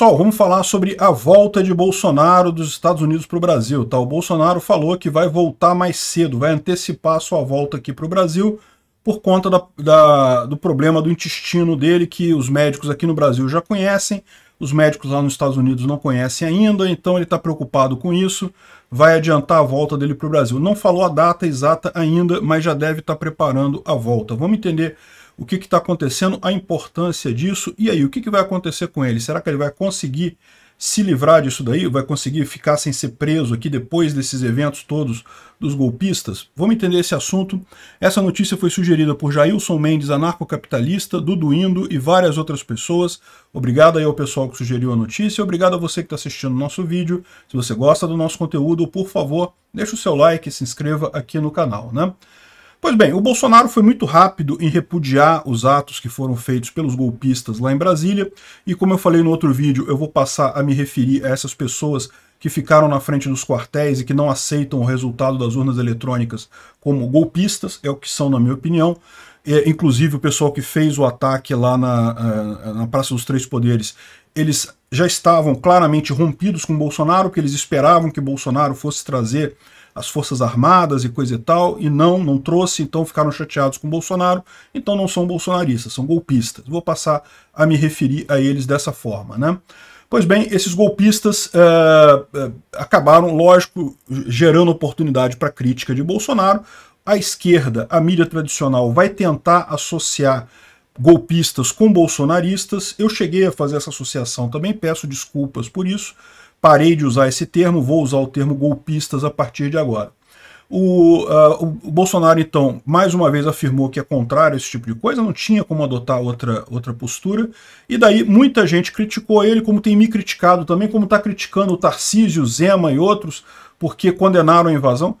Pessoal, vamos falar sobre a volta de Bolsonaro dos Estados Unidos para o Brasil. Tá? O Bolsonaro falou que vai voltar mais cedo, vai antecipar a sua volta aqui para o Brasil por conta da, da, do problema do intestino dele, que os médicos aqui no Brasil já conhecem, os médicos lá nos Estados Unidos não conhecem ainda, então ele está preocupado com isso, vai adiantar a volta dele para o Brasil. Não falou a data exata ainda, mas já deve estar tá preparando a volta. Vamos entender o que está acontecendo, a importância disso, e aí, o que, que vai acontecer com ele? Será que ele vai conseguir se livrar disso daí? Vai conseguir ficar sem ser preso aqui depois desses eventos todos dos golpistas? Vamos entender esse assunto. Essa notícia foi sugerida por Jailson Mendes, anarcocapitalista, Duduindo e várias outras pessoas. Obrigado aí ao pessoal que sugeriu a notícia. Obrigado a você que está assistindo o nosso vídeo. Se você gosta do nosso conteúdo, por favor, deixa o seu like e se inscreva aqui no canal, né? Pois bem, o Bolsonaro foi muito rápido em repudiar os atos que foram feitos pelos golpistas lá em Brasília, e como eu falei no outro vídeo, eu vou passar a me referir a essas pessoas que ficaram na frente dos quartéis e que não aceitam o resultado das urnas eletrônicas como golpistas, é o que são, na minha opinião. É, inclusive, o pessoal que fez o ataque lá na, eh, na Praça dos Três Poderes, eles já estavam claramente rompidos com Bolsonaro, porque eles esperavam que Bolsonaro fosse trazer as Forças Armadas e coisa e tal, e não, não trouxe, então ficaram chateados com Bolsonaro, então não são bolsonaristas, são golpistas. Vou passar a me referir a eles dessa forma, né? Pois bem, esses golpistas uh, acabaram, lógico, gerando oportunidade para crítica de Bolsonaro. A esquerda, a mídia tradicional, vai tentar associar golpistas com bolsonaristas. Eu cheguei a fazer essa associação também, peço desculpas por isso, parei de usar esse termo, vou usar o termo golpistas a partir de agora. O, uh, o, Bolsonaro, então, mais uma vez afirmou que é contrário a esse tipo de coisa, não tinha como adotar outra, outra postura, e daí muita gente criticou ele, como tem me criticado também, como está criticando o Tarcísio, Zema e outros, porque condenaram a invasão.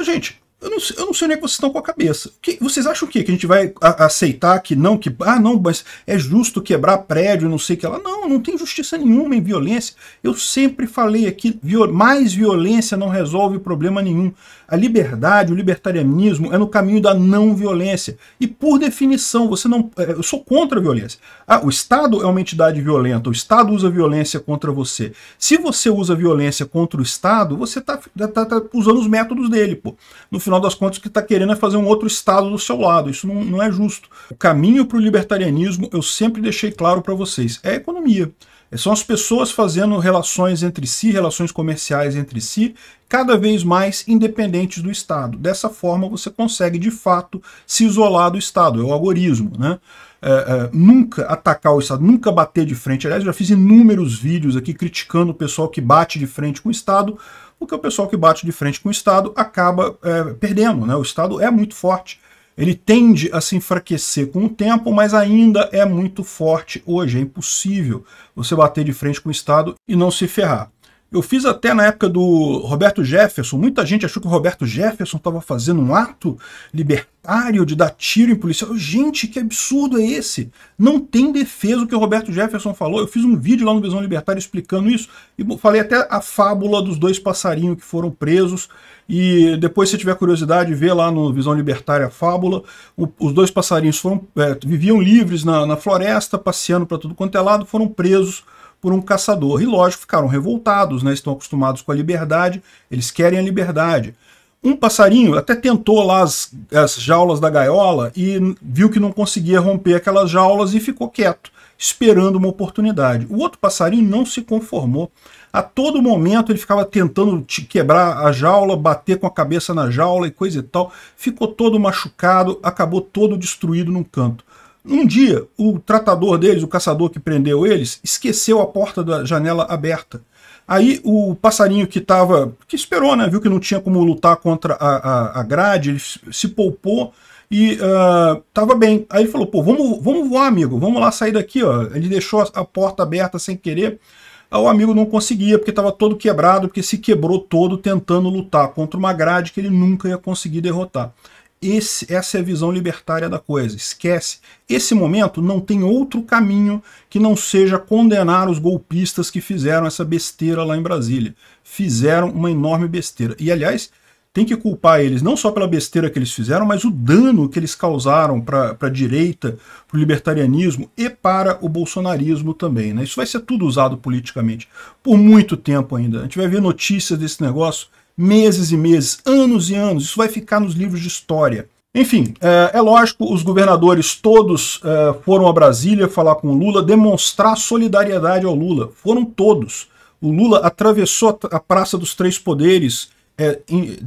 Gente, eu não, sei, eu não sei onde é que vocês estão com a cabeça. Que, vocês acham o quê? Que a gente vai a, aceitar que não, que. Ah, não, mas é justo quebrar prédio, não sei o que lá. Não, não tem justiça nenhuma em violência. Eu sempre falei aqui: viol, mais violência não resolve problema nenhum. A liberdade, o libertarianismo é no caminho da não violência. E por definição, você não. É, eu sou contra a violência. Ah, o Estado é uma entidade violenta, o Estado usa violência contra você. Se você usa violência contra o Estado, você está tá, tá, tá usando os métodos dele, pô. No final das contas, o que está querendo é fazer um outro Estado do seu lado. Isso não, não é justo. O caminho para o libertarianismo, eu sempre deixei claro para vocês, é a economia. É São as pessoas fazendo relações entre si, relações comerciais entre si, cada vez mais independentes do Estado. Dessa forma, você consegue, de fato, se isolar do Estado. É o agorismo, né? É, é, nunca atacar o Estado, nunca bater de frente. Aliás, eu já fiz inúmeros vídeos aqui criticando o pessoal que bate de frente com o Estado, porque o pessoal que bate de frente com o Estado acaba é, perdendo. Né? O Estado é muito forte. Ele tende a se enfraquecer com o tempo, mas ainda é muito forte hoje. É impossível você bater de frente com o Estado e não se ferrar. Eu fiz até na época do Roberto Jefferson. Muita gente achou que o Roberto Jefferson estava fazendo um ato libertário de dar tiro em policial. Gente, que absurdo é esse? Não tem defesa o que o Roberto Jefferson falou. Eu fiz um vídeo lá no Visão Libertário explicando isso e falei até a fábula dos dois passarinhos que foram presos. E depois, se tiver curiosidade, vê lá no Visão Libertária a fábula. O, os dois passarinhos foram, é, viviam livres na, na floresta, passeando para tudo quanto é lado, foram presos por um caçador. E lógico, ficaram revoltados, né? estão acostumados com a liberdade, eles querem a liberdade. Um passarinho até tentou lá as, as jaulas da gaiola e viu que não conseguia romper aquelas jaulas e ficou quieto, esperando uma oportunidade. O outro passarinho não se conformou. A todo momento ele ficava tentando quebrar a jaula, bater com a cabeça na jaula e coisa e tal. Ficou todo machucado, acabou todo destruído num canto. Um dia, o tratador deles, o caçador que prendeu eles, esqueceu a porta da janela aberta. Aí o passarinho que estava, que esperou, né, viu que não tinha como lutar contra a, a, a grade, ele se poupou e uh, bem. Aí ele falou, pô, vamos, vamos voar, amigo, vamos lá sair daqui, ó. Ele deixou a, porta aberta sem querer. Aí o amigo não conseguia, porque estava todo quebrado, porque se quebrou todo tentando lutar contra uma grade que ele nunca ia conseguir derrotar. Esse, essa é a visão libertária da coisa. Esquece. Esse momento não tem outro caminho que não seja condenar os golpistas que fizeram essa besteira lá em Brasília. Fizeram uma enorme besteira. E, aliás, tem que culpar eles não só pela besteira que eles fizeram, mas o dano que eles causaram para a direita, para o libertarianismo e para o bolsonarismo também. Né? Isso vai ser tudo usado politicamente por muito tempo ainda. A gente vai ver notícias desse negócio meses e meses, anos e anos. Isso vai ficar nos livros de história. Enfim, é, é lógico, os governadores todos é, foram a Brasília falar com o Lula, demonstrar solidariedade ao Lula. Foram todos. O Lula atravessou a Praça dos Três Poderes, é,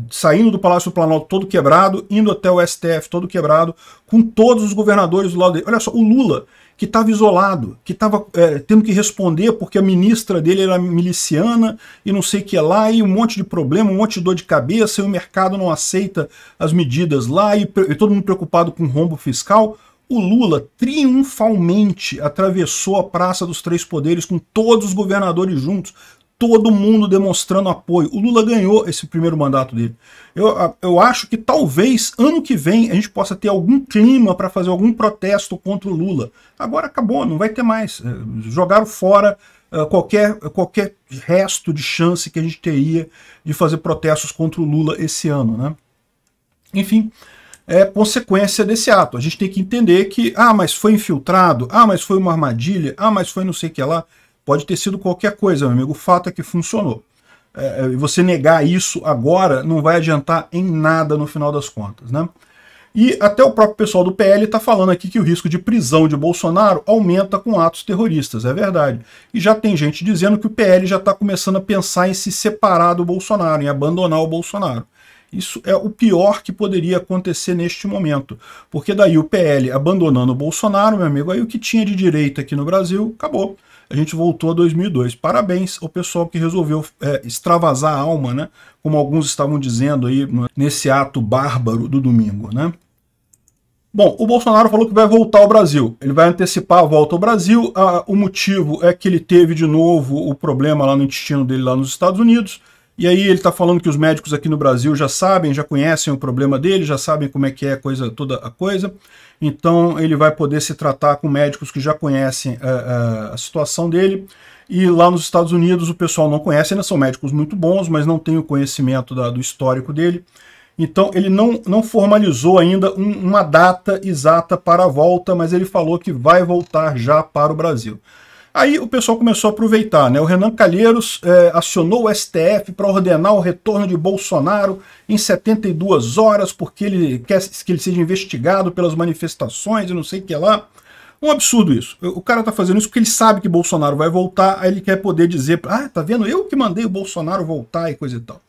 saindo do Palácio do Planalto todo quebrado, indo até o STF todo quebrado, com todos os governadores do lado dele. Olha só, o Lula, que estava isolado, que estava é, tendo que responder porque a ministra dele era miliciana e não sei o que lá, e um monte de problema, um monte de dor de cabeça, e o mercado não aceita as medidas lá, e, e todo mundo preocupado com rombo fiscal. O Lula triunfalmente atravessou a Praça dos Três Poderes com todos os governadores juntos, todo mundo demonstrando apoio. O Lula ganhou esse primeiro mandato dele. Eu, eu acho que talvez ano que vem a gente possa ter algum clima para fazer algum protesto contra o Lula. Agora acabou, não vai ter mais. É, jogaram fora é, qualquer, qualquer resto de chance que a gente teria de fazer protestos contra o Lula esse ano. Né? Enfim, é consequência desse ato. A gente tem que entender que, ah, mas foi infiltrado, ah, mas foi uma armadilha, ah, mas foi não sei o que lá. Pode ter sido qualquer coisa, meu amigo. O fato é que funcionou. É, é você negar isso agora não vai adiantar em nada no final das contas. Né? E até o próprio pessoal do PL está falando aqui que o risco de prisão de Bolsonaro aumenta com atos terroristas, é verdade. E já tem gente dizendo que o PL já está começando a pensar em se separar do Bolsonaro, em abandonar o Bolsonaro. Isso é o pior que poderia acontecer neste momento, porque daí o PL abandonando o Bolsonaro, meu amigo, aí o que tinha de direita aqui no Brasil acabou a gente voltou a 2002. Parabéns ao pessoal que resolveu é, extravasar a alma, né? Como alguns estavam dizendo aí nesse ato bárbaro do domingo, né? Bom, o Bolsonaro falou que vai voltar ao Brasil. Ele vai antecipar a volta ao Brasil. Ah, o motivo é que ele teve de novo o problema lá no intestino dele, lá nos Estados Unidos. E aí ele está falando que os médicos aqui no Brasil já sabem, já conhecem o problema dele, já sabem como é que é a coisa, toda a coisa. Então ele vai poder se tratar com médicos que já conhecem a, eh, eh, a situação dele. E lá nos Estados Unidos o pessoal não conhece, ainda né? são médicos muito bons, mas não tem o conhecimento da, do histórico dele. Então ele não, não formalizou ainda um, uma data exata para a volta, mas ele falou que vai voltar já para o Brasil. Aí o pessoal começou a aproveitar, né? O Renan Calheiros é, acionou o STF para ordenar o retorno de Bolsonaro em 72 horas, porque ele quer que ele seja investigado pelas manifestações e não sei o que lá. Um absurdo isso. O cara tá fazendo isso porque ele sabe que Bolsonaro vai voltar, aí ele quer poder dizer, ah, tá vendo? Eu que mandei o Bolsonaro voltar e coisa e tal.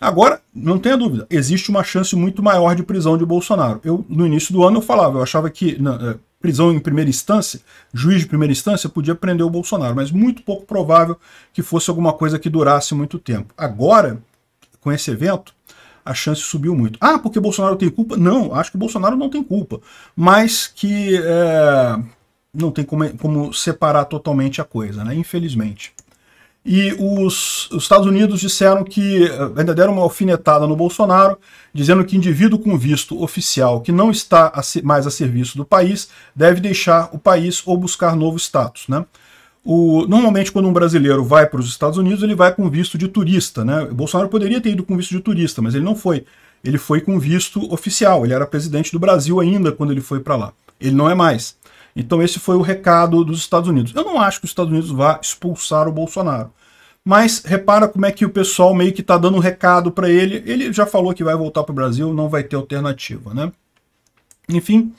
Agora, não tenha dúvida, existe uma chance muito maior de prisão de Bolsonaro. Eu, no início do ano, eu falava, eu achava que, é, prisão em primeira instância, juiz de primeira instância, podia prender o Bolsonaro, mas muito pouco provável que fosse alguma coisa que durasse muito tempo. Agora, com esse evento, a chance subiu muito. Ah, porque Bolsonaro tem culpa? Não, acho que Bolsonaro não tem culpa, mas que é, não tem como, como separar totalmente a coisa, né? infelizmente e os, os, Estados Unidos disseram que, eh, ainda deram uma alfinetada no Bolsonaro, dizendo que indivíduo com visto oficial que não está a ser, mais a serviço do país deve deixar o país ou buscar novo status. Né? O, normalmente, quando um brasileiro vai para os Estados Unidos, ele vai com visto de turista. Né? O Bolsonaro poderia ter ido com visto de turista, mas ele não foi. Ele foi com visto oficial, ele era presidente do Brasil ainda quando ele foi para lá. Ele não é mais. Então esse foi o recado dos Estados Unidos. Eu não acho que os Estados Unidos vá expulsar o Bolsonaro. Mas repara como é que o pessoal meio que está dando um recado para ele. Ele já falou que vai voltar para o Brasil, não vai ter alternativa, né? Enfim,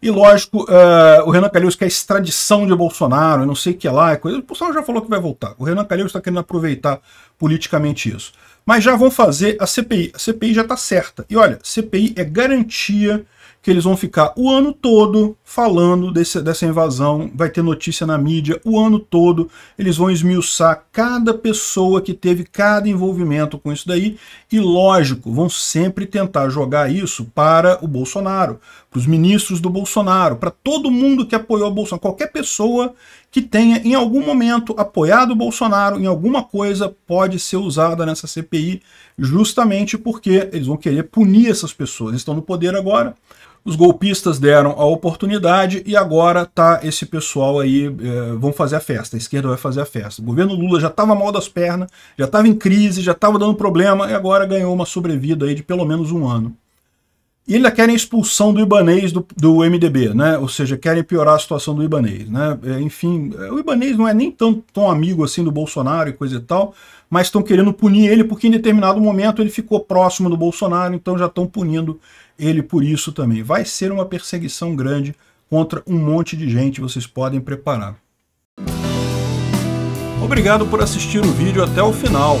e lógico, uh, o Renan Calheiros quer é extradição de Bolsonaro, não sei o que lá, é coisa. O Bolsonaro já falou que vai voltar. O Renan Calheiros está querendo aproveitar politicamente isso mas já vão fazer a CPI. A CPI já está certa. E olha, CPI é garantia que eles vão ficar o ano todo falando desse, dessa invasão, vai ter notícia na mídia o ano todo, eles vão esmiuçar cada pessoa que teve cada envolvimento com isso daí, e lógico, vão sempre tentar jogar isso para o Bolsonaro, para os ministros do Bolsonaro, para todo mundo que apoiou o Bolsonaro, qualquer pessoa que tenha, em algum momento, apoiado o Bolsonaro em alguma coisa, pode ser usada nessa CPI, justamente porque eles vão querer punir essas pessoas. Eles estão no poder agora, os golpistas deram a oportunidade e agora tá esse pessoal aí, é, vão fazer a festa, a esquerda vai fazer a festa. O governo Lula já estava mal das pernas, já estava em crise, já estava dando problema e agora ganhou uma sobrevida aí de pelo menos um ano. E ainda querem expulsão do Ibanês do, do MDB, né? ou seja, querem piorar a situação do Ibanês. Né? É, enfim, é, o Ibanês não é nem tão, tão amigo assim do Bolsonaro e coisa e tal, mas estão querendo punir ele porque em determinado momento ele ficou próximo do Bolsonaro, então já estão punindo ele por isso também. Vai ser uma perseguição grande contra um monte de gente, vocês podem preparar. Obrigado por assistir o vídeo até o final.